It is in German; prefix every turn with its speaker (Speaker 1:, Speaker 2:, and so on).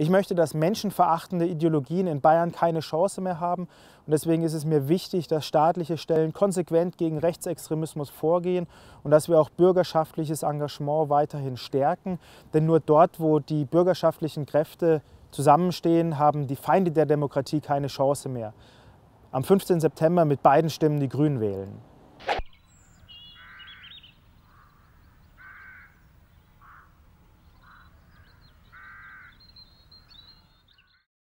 Speaker 1: Ich möchte, dass menschenverachtende Ideologien in Bayern keine Chance mehr haben. Und deswegen ist es mir wichtig, dass staatliche Stellen konsequent gegen Rechtsextremismus vorgehen und dass wir auch bürgerschaftliches Engagement weiterhin stärken. Denn nur dort, wo die bürgerschaftlichen Kräfte zusammenstehen, haben die Feinde der Demokratie keine Chance mehr. Am 15. September mit beiden Stimmen die Grünen wählen.